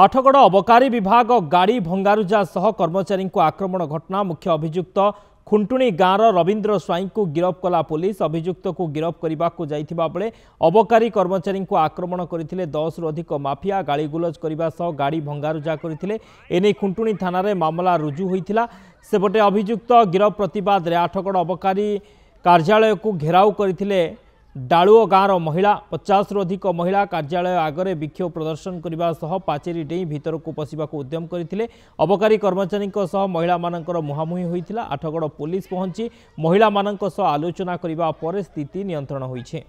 ଆଠଗଡ଼ ଅବକାରୀ ବିଭାଗ ଗାଡ଼ି ଭଙ୍ଗାରୁଜା ସହ କର୍ମଚାରୀଙ୍କୁ ଆକ୍ରମଣ ଘଟଣା ମୁଖ୍ୟ ଅଭିଯୁକ୍ତ ଖୁଣ୍ଟୁଣୀ ଗାଁର ରବୀନ୍ଦ୍ର ସ୍ୱାଇଁଙ୍କୁ ଗିରଫ କଲା ପୋଲିସ ଅଭିଯୁକ୍ତକୁ ଗିରଫ କରିବାକୁ ଯାଇଥିବା ବେଳେ ଅବକାରୀ କର୍ମଚାରୀଙ୍କୁ ଆକ୍ରମଣ କରିଥିଲେ ଦଶରୁ ଅଧିକ ମାଫିଆ ଗାଳିଗୁଲଜ କରିବା ସହ ଗାଡ଼ି ଭଙ୍ଗାରୁଜା କରିଥିଲେ ଏନେଇ ଖୁଣ୍ଟୁଣୀ ଥାନାରେ ମାମଲା ରୁଜୁ ହୋଇଥିଲା ସେପଟେ ଅଭିଯୁକ୍ତ ଗିରଫ ପ୍ରତିବାଦରେ ଆଠଗଡ଼ ଅବକାରୀ କାର୍ଯ୍ୟାଳୟକୁ ଘେରାଉ କରିଥିଲେ ଡାଳୁଅ ଗାଁର ମହିଳା ପଚାଶରୁ ଅଧିକ ମହିଳା କାର୍ଯ୍ୟାଳୟ ଆଗରେ ବିକ୍ଷୋଭ ପ୍ରଦର୍ଶନ କରିବା ସହ ପାଚେରୀ ଡେଇଁ ଭିତରକୁ ପଶିବାକୁ ଉଦ୍ୟମ କରିଥିଲେ ଅବକାରୀ କର୍ମଚାରୀଙ୍କ ସହ ମହିଳାମାନଙ୍କର ମୁହାଁମୁହିଁ ହୋଇଥିଲା ଆଠଗଡ଼ ପୋଲିସ ପହଞ୍ଚି ମହିଳାମାନଙ୍କ ସହ ଆଲୋଚନା କରିବା ପରେ ସ୍ଥିତି ନିୟନ୍ତ୍ରଣ ହୋଇଛି